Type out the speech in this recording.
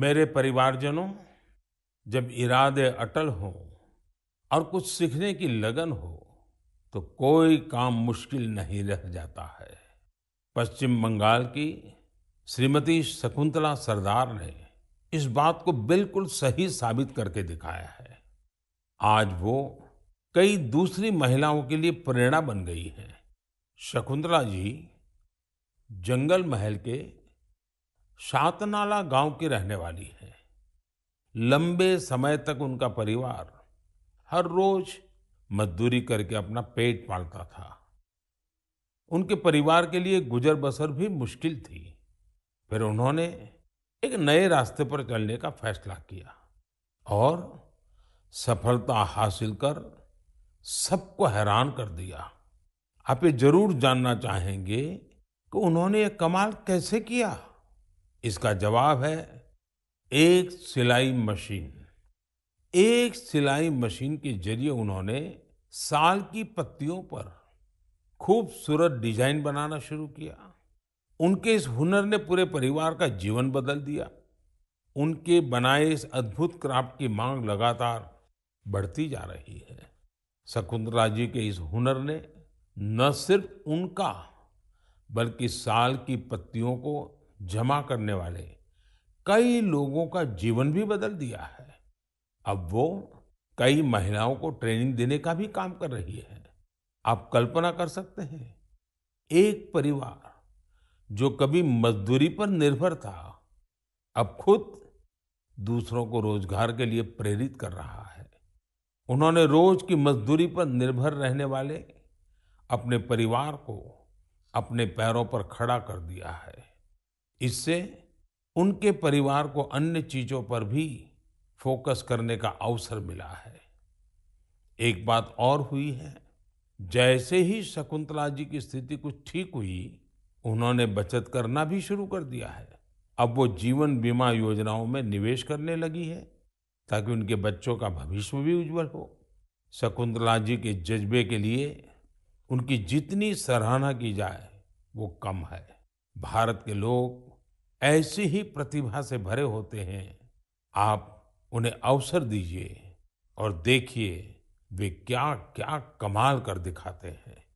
मेरे परिवारजनों जब इरादे अटल हो और कुछ सीखने की लगन हो तो कोई काम मुश्किल नहीं रह जाता है पश्चिम बंगाल की श्रीमती शकुंतला सरदार ने इस बात को बिल्कुल सही साबित करके दिखाया है आज वो कई दूसरी महिलाओं के लिए प्रेरणा बन गई है शकुंतला जी जंगल महल के शातनाला गांव की रहने वाली है लंबे समय तक उनका परिवार हर रोज मजदूरी करके अपना पेट पालता था उनके परिवार के लिए गुजर बसर भी मुश्किल थी फिर उन्होंने एक नए रास्ते पर चलने का फैसला किया और सफलता हासिल कर सबको हैरान कर दिया आप ये जरूर जानना चाहेंगे कि उन्होंने ये कमाल कैसे किया इसका जवाब है एक सिलाई मशीन एक सिलाई मशीन के जरिए उन्होंने साल की पत्तियों पर खूबसूरत डिजाइन बनाना शुरू किया उनके इस हुनर ने पूरे परिवार का जीवन बदल दिया उनके बनाए इस अद्भुत क्राफ्ट की मांग लगातार बढ़ती जा रही है शकुंतला जी के इस हुनर ने न सिर्फ उनका बल्कि साल की पत्तियों को जमा करने वाले कई लोगों का जीवन भी बदल दिया है अब वो कई महिलाओं को ट्रेनिंग देने का भी काम कर रही है आप कल्पना कर सकते हैं एक परिवार जो कभी मजदूरी पर निर्भर था अब खुद दूसरों को रोजगार के लिए प्रेरित कर रहा है उन्होंने रोज की मजदूरी पर निर्भर रहने वाले अपने परिवार को अपने पैरों पर खड़ा कर दिया है इससे उनके परिवार को अन्य चीजों पर भी फोकस करने का अवसर मिला है एक बात और हुई है जैसे ही शकुंतला जी की स्थिति कुछ ठीक हुई उन्होंने बचत करना भी शुरू कर दिया है अब वो जीवन बीमा योजनाओं में निवेश करने लगी है ताकि उनके बच्चों का भविष्य भी उज्जवल हो शकुंतला जी के जज्बे के लिए उनकी जितनी सराहना की जाए वो कम है भारत के लोग ऐसी ही प्रतिभा से भरे होते हैं आप उन्हें अवसर दीजिए और देखिए वे क्या क्या कमाल कर दिखाते हैं